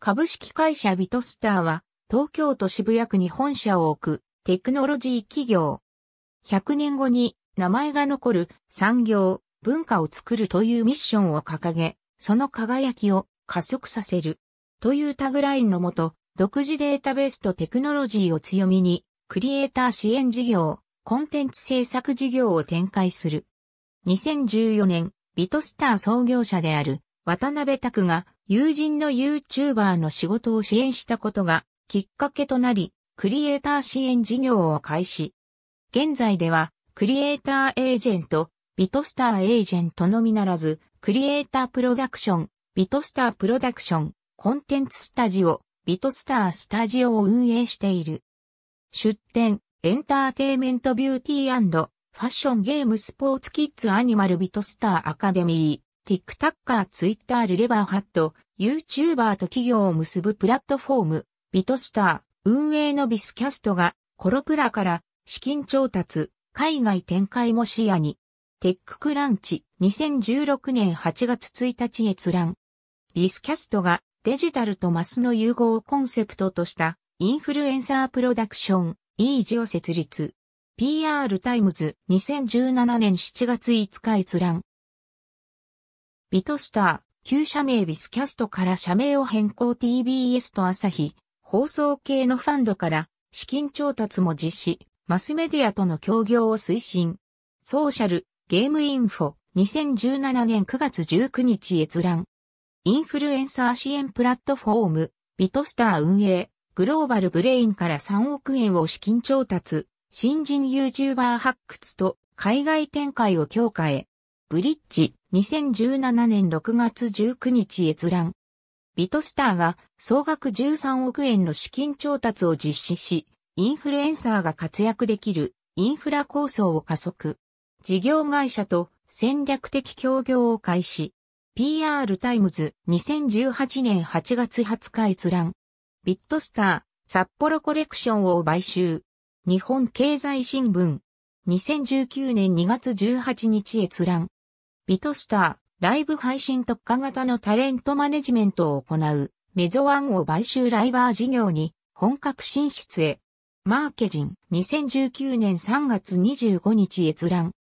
株式会社ビトスターは、東京都渋谷区に本社を置くテクノロジー企業。100年後に名前が残る産業、文化を作るというミッションを掲げ、その輝きを加速させる。というタグラインのもと、独自データベースとテクノロジーを強みに、クリエイター支援事業、コンテンツ制作事業を展開する。2014年、ビトスター創業者である渡辺拓が友人の YouTuber の仕事を支援したことがきっかけとなり、クリエイター支援事業を開始。現在では、クリエイターエージェント、ビトスターエージェントのみならず、クリエイタープロダクション、ビトスタープロダクション、コンテンツスタジオ、ビトスタースタジオを運営している。出展、エンターテイメントビューティーファッションゲームスポーツキッズアニマルビトスターアカデミー。ティックタッカー、ツイッター、ルレバーハット、ユーチューバーと企業を結ぶプラットフォーム、ビトスター、運営のビスキャストが、コロプラから資金調達、海外展開も視野に、テッククランチ、2016年8月1日閲覧。ビスキャストがデジタルとマスの融合をコンセプトとしたインフルエンサープロダクション、イージを設立。PR タイムズ2017年7月5日閲覧。ビトスター、旧社名ビスキャストから社名を変更 TBS と朝日、放送系のファンドから資金調達も実施、マスメディアとの協業を推進。ソーシャル、ゲームインフォ、2017年9月19日閲覧。インフルエンサー支援プラットフォーム、ビトスター運営、グローバルブレインから3億円を資金調達、新人 YouTuber 発掘と海外展開を強化へ。ブリッジ、2017年6月19日閲覧。ビトスターが総額13億円の資金調達を実施し、インフルエンサーが活躍できるインフラ構想を加速。事業会社と戦略的協業を開始。PR タイムズ2018年8月20日閲覧。ビットスター、札幌コレクションを買収。日本経済新聞。2019年2月18日閲覧。ビトスター、ライブ配信特化型のタレントマネジメントを行う、メゾワンを買収ライバー事業に本格進出へ。マーケジン、2019年3月25日閲覧。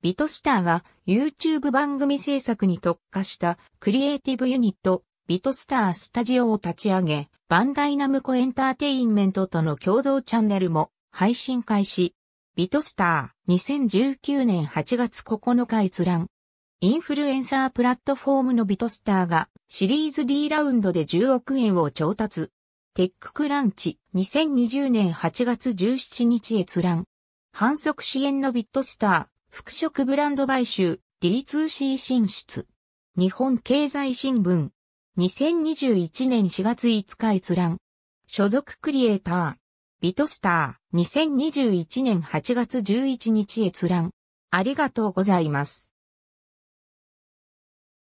ビトスターが YouTube 番組制作に特化したクリエイティブユニット、ビトスタースタジオを立ち上げ、バンダイナムコエンターテインメントとの共同チャンネルも配信開始。ビトスター2019年8月9日閲覧。インフルエンサープラットフォームのビトスターがシリーズ D ラウンドで10億円を調達。テッククランチ2020年8月17日閲覧。反則支援のビトスター、復職ブランド買収、D2C 進出。日本経済新聞。2021年4月5日閲覧。所属クリエイター。ビトスター、2021年8月11日閲覧。ありがとうございます。